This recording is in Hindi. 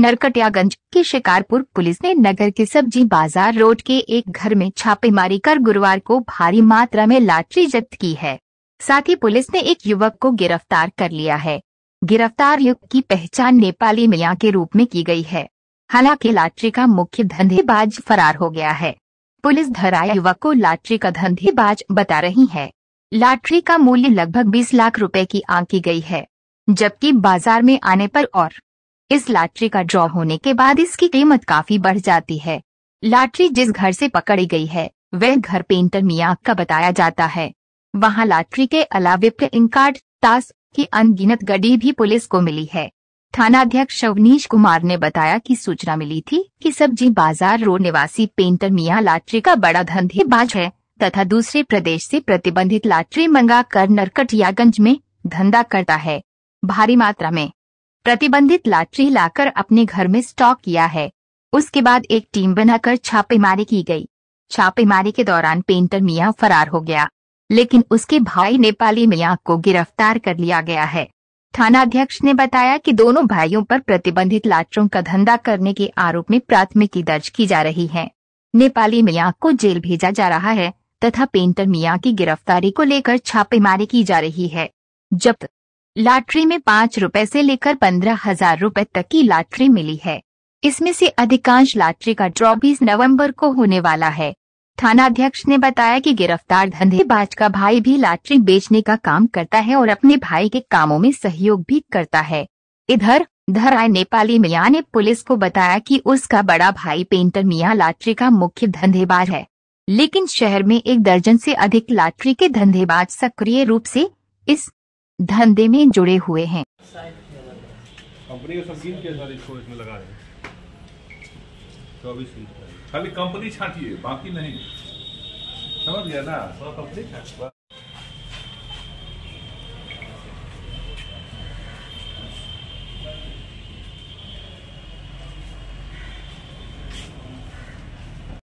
नरकटियागंज के शिकारपुर पुलिस ने नगर के सब्जी बाजार रोड के एक घर में छापेमारी कर गुरुवार को भारी मात्रा में लाटरी जब्त की है साथ ही पुलिस ने एक युवक को गिरफ्तार कर लिया है गिरफ्तार युवक की पहचान नेपाली मिया के रूप में की गई है हालांकि लाटरी का मुख्य धंधेबाज फरार हो गया है पुलिस धराया युवक को लाटरी का धंधेबाज बता रही है लाटरी का मूल्य लगभग बीस लाख रूपए की आंकी गई है जबकि बाजार में आने पर और इस लाटरी का ड्रॉ होने के बाद इसकी कीमत काफी बढ़ जाती है लाटरी जिस घर से पकड़ी गई है वह घर पेंटर मियाँ का बताया जाता है वहाँ लाटरी के अलावे प्लेइंग कार्ड ताश की अनगिनत गड्डी भी पुलिस को मिली है थानाध्यक्ष अवनीश कुमार ने बताया कि सूचना मिली थी कि सब्जी बाजार रोड निवासी पेंटर मियाँ लाटरी का बड़ा धंधेबाज है तथा दूसरे प्रदेश से प्रतिबंधित लाटरी मंगा कर नरकटियागंज में धंधा करता है भारी मात्रा में प्रतिबंधित लाटरी लाकर अपने घर में स्टॉक किया है उसके बाद एक टीम बनाकर छापेमारी की गई छापेमारी के दौरान पेंटर मियाँ फरार हो गया लेकिन उसके भाई नेपाली मियाँ को गिरफ्तार कर लिया गया है थानाध्यक्ष ने बताया कि दोनों भाइयों पर प्रतिबंधित लाटरों का धंधा करने के आरोप में प्राथमिकी दर्ज की जा रही है नेपाली मियाँ को जेल भेजा जा रहा है तथा पेंटर मियाँ की गिरफ्तारी को लेकर छापेमारी की जा रही है जब लॉटरी में पाँच रुपए से लेकर पंद्रह हजार रूपए तक की लॉटरी मिली है इसमें से अधिकांश लॉटरी का ड्रॉ बीस नवम्बर को होने वाला है थाना अध्यक्ष ने बताया कि गिरफ्तार धंधेबाज का भाई भी लॉटरी बेचने का काम करता है और अपने भाई के कामों में सहयोग भी करता है इधर धराय नेपाली मियाँ ने पुलिस को बताया कि उसका बड़ा भाई पेंटर मियाँ लॉटरी का मुख्य धंधेबाज है लेकिन शहर में एक दर्जन से अधिक लॉटरी के धंधेबाज सक्रिय रूप से इस धंधे में जुड़े हुए हैं कंपनी को सब के इसमें लगा रहे चौबीस खाली कंपनी छाटी है बाकी नहीं समझ गया ना कंपनी